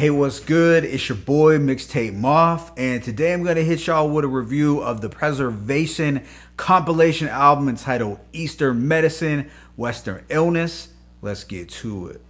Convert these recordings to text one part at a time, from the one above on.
Hey, what's good? It's your boy Mixtape Moth, and today I'm gonna hit y'all with a review of the Preservation compilation album entitled Eastern Medicine, Western Illness. Let's get to it.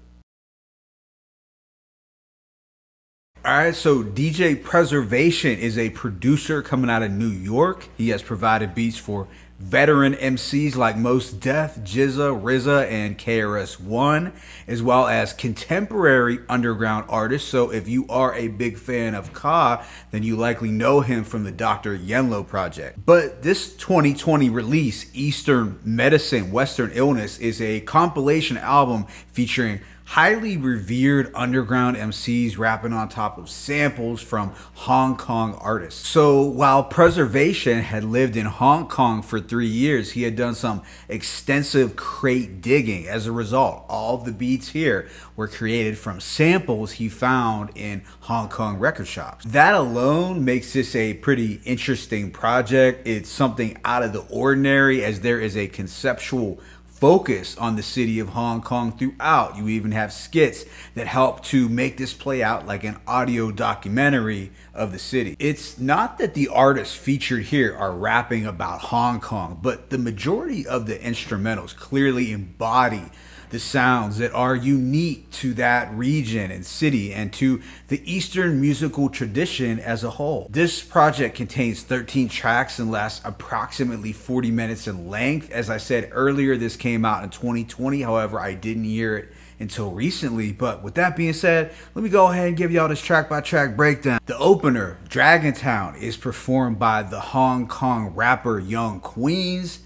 Alright, so DJ Preservation is a producer coming out of New York. He has provided beats for veteran MCs like Most Death, Jizza, Rizza, and KRS-One, as well as contemporary underground artists. So if you are a big fan of Ka, then you likely know him from the Dr. Yenlo project. But this 2020 release, Eastern Medicine, Western Illness, is a compilation album featuring highly revered underground MCs rapping on top of samples from Hong Kong artists. So while Preservation had lived in Hong Kong for three years, he had done some extensive crate digging. As a result, all the beats here were created from samples he found in Hong Kong record shops. That alone makes this a pretty interesting project. It's something out of the ordinary as there is a conceptual focus on the city of Hong Kong throughout. You even have skits that help to make this play out like an audio documentary of the city. It's not that the artists featured here are rapping about Hong Kong, but the majority of the instrumentals clearly embody the sounds that are unique to that region and city and to the Eastern musical tradition as a whole. This project contains 13 tracks and lasts approximately 40 minutes in length. As I said earlier, this came out in 2020. However, I didn't hear it until recently. But with that being said, let me go ahead and give y'all this track by track breakdown. The opener, Dragontown, is performed by the Hong Kong rapper Young Queens.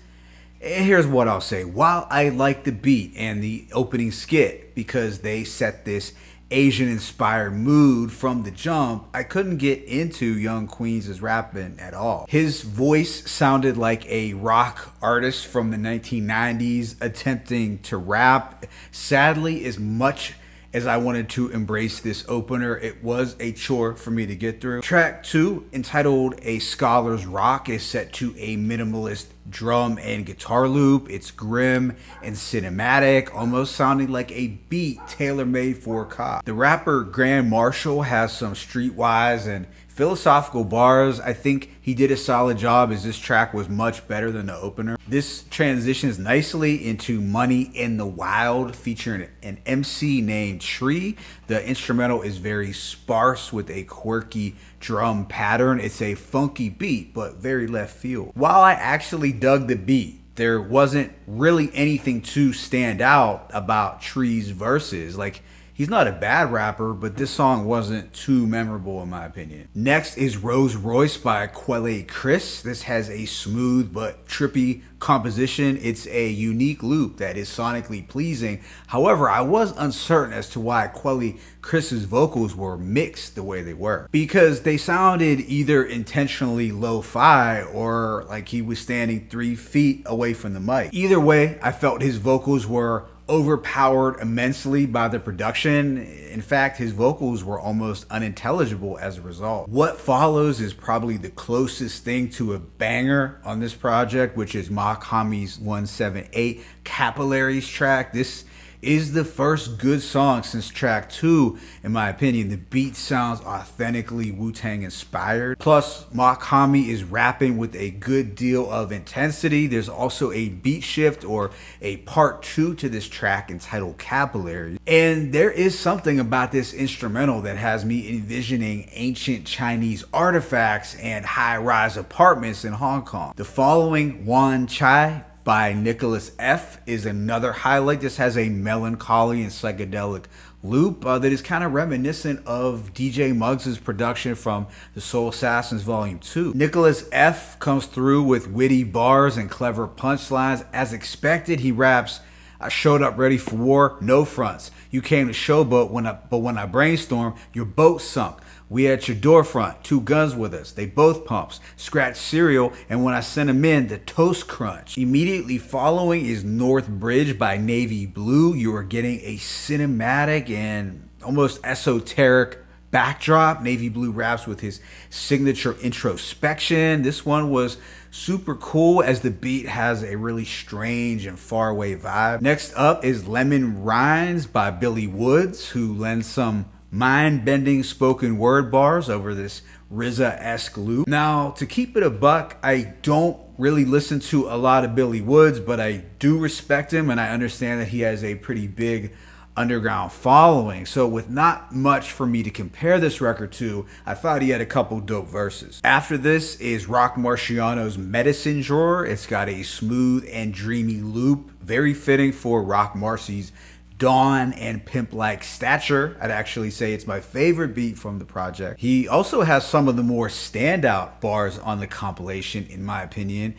And here's what I'll say. While I like the beat and the opening skit because they set this Asian inspired mood from the jump, I couldn't get into Young Queens' rapping at all. His voice sounded like a rock artist from the 1990s attempting to rap. Sadly, is much as I wanted to embrace this opener. It was a chore for me to get through. Track two, entitled A Scholar's Rock, is set to a minimalist drum and guitar loop. It's grim and cinematic, almost sounding like a beat tailor-made for cop. The rapper Grand Marshall has some streetwise and Philosophical bars, I think he did a solid job as this track was much better than the opener. This transitions nicely into Money in the Wild featuring an MC named Tree. The instrumental is very sparse with a quirky drum pattern. It's a funky beat, but very left field. While I actually dug the beat, there wasn't really anything to stand out about Tree's verses. Like, He's not a bad rapper, but this song wasn't too memorable in my opinion. Next is Rose Royce by Quelle Chris. This has a smooth but trippy composition. It's a unique loop that is sonically pleasing. However, I was uncertain as to why Quelle Chris's vocals were mixed the way they were because they sounded either intentionally lo-fi or like he was standing three feet away from the mic. Either way, I felt his vocals were overpowered immensely by the production. In fact, his vocals were almost unintelligible as a result. What follows is probably the closest thing to a banger on this project, which is Mock 178 Capillaries track. This is the first good song since track two. In my opinion, the beat sounds authentically Wu Tang inspired. Plus, Makami is rapping with a good deal of intensity. There's also a beat shift or a part two to this track entitled Capillary. And there is something about this instrumental that has me envisioning ancient Chinese artifacts and high rise apartments in Hong Kong. The following Wan Chai by Nicholas F. is another highlight. This has a melancholy and psychedelic loop uh, that is kind of reminiscent of DJ Muggs's production from The Soul Assassins Volume 2. Nicholas F. comes through with witty bars and clever punchlines. As expected, he raps I showed up ready for war, no fronts. You came to showboat, when I, but when I brainstormed, your boat sunk. We at your door front, two guns with us. They both pumps, scratch cereal, and when I send them in, the toast crunch. Immediately following is North Bridge by Navy Blue. You are getting a cinematic and almost esoteric backdrop. Navy Blue wraps with his signature introspection. This one was super cool as the beat has a really strange and faraway vibe. Next up is Lemon Rinds by Billy Woods, who lends some mind bending spoken word bars over this RZA esque loop. Now, to keep it a buck, I don't really listen to a lot of Billy Woods, but I do respect him and I understand that he has a pretty big underground following. So with not much for me to compare this record to, I thought he had a couple dope verses. After this is Rock Marciano's Medicine Drawer. It's got a smooth and dreamy loop, very fitting for Rock Marcy's Dawn and Pimp Like Stature. I'd actually say it's my favorite beat from the project. He also has some of the more standout bars on the compilation, in my opinion.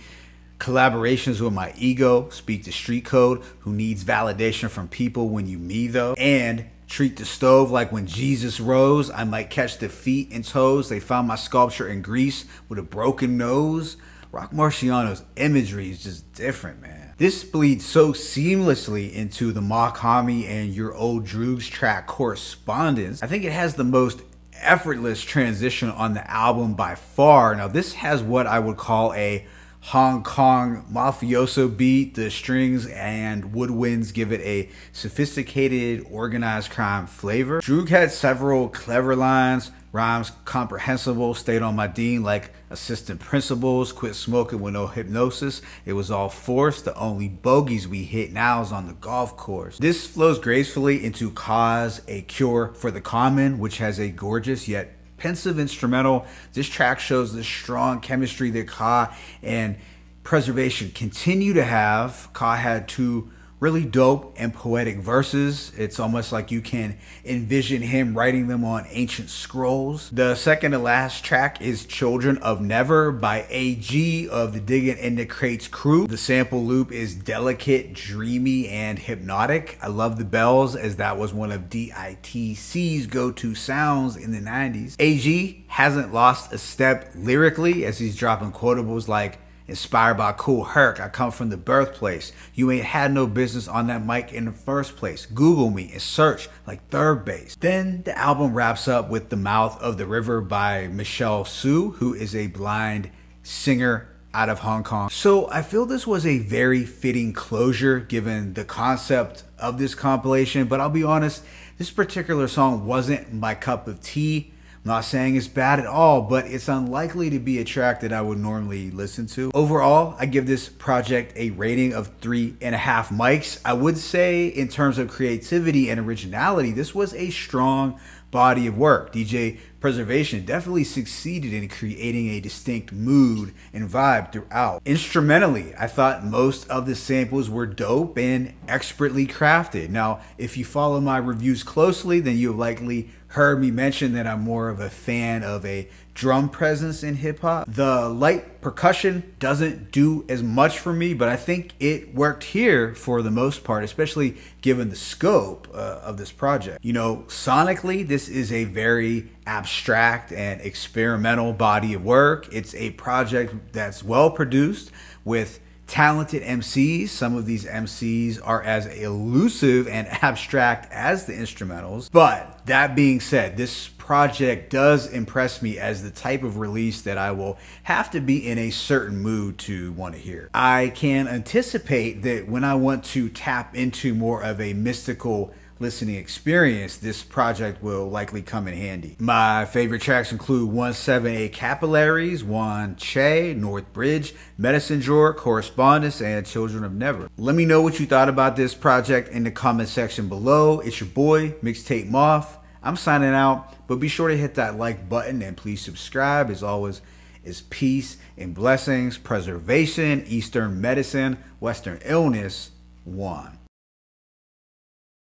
Collaborations with My Ego, Speak to Street Code, Who Needs Validation from People When You Me Though, and Treat the Stove Like When Jesus Rose. I might catch the feet and toes. They found my sculpture in Greece with a broken nose. Rock Marciano's imagery is just different, man. This bleeds so seamlessly into the Makami and Your Old Drew's track correspondence. I think it has the most effortless transition on the album by far. Now, this has what I would call a Hong Kong mafioso beat. The strings and woodwinds give it a sophisticated, organized crime flavor. Drew had several clever lines, Rhymes comprehensible, stayed on my dean like assistant principals, quit smoking with no hypnosis. It was all forced. The only bogeys we hit now is on the golf course. This flows gracefully into Cause, A Cure for the Common, which has a gorgeous yet pensive instrumental. This track shows the strong chemistry that Ka and Preservation continue to have. Ka had two really dope and poetic verses. It's almost like you can envision him writing them on ancient scrolls. The second to last track is Children of Never by AG of the Digging in the Crates crew. The sample loop is delicate, dreamy, and hypnotic. I love the bells as that was one of DITC's go-to sounds in the 90s. AG hasn't lost a step lyrically as he's dropping quotables like Inspired by Cool Herc, I come from the birthplace. You ain't had no business on that mic in the first place. Google me and search like third base. Then the album wraps up with The Mouth of the River by Michelle Su, who is a blind singer out of Hong Kong. So I feel this was a very fitting closure given the concept of this compilation, but I'll be honest, this particular song wasn't my cup of tea. Not saying it's bad at all, but it's unlikely to be a track that I would normally listen to. Overall, I give this project a rating of three and a half mics. I would say in terms of creativity and originality, this was a strong body of work. DJ Preservation definitely succeeded in creating a distinct mood and vibe throughout. Instrumentally, I thought most of the samples were dope and expertly crafted. Now, if you follow my reviews closely, then you'll likely heard me mention that I'm more of a fan of a drum presence in hip hop. The light percussion doesn't do as much for me, but I think it worked here for the most part, especially given the scope uh, of this project. You know, sonically, this is a very abstract and experimental body of work. It's a project that's well produced with talented MCs. Some of these MCs are as elusive and abstract as the instrumentals. But that being said, this project does impress me as the type of release that I will have to be in a certain mood to want to hear. I can anticipate that when I want to tap into more of a mystical listening experience, this project will likely come in handy. My favorite tracks include 178 Capillaries, Juan Che, North Bridge, Medicine Drawer, Correspondence, and Children of Never. Let me know what you thought about this project in the comment section below. It's your boy, Mixtape Moth. I'm signing out, but be sure to hit that like button and please subscribe. As always, is peace and blessings, preservation, Eastern medicine, Western illness, one.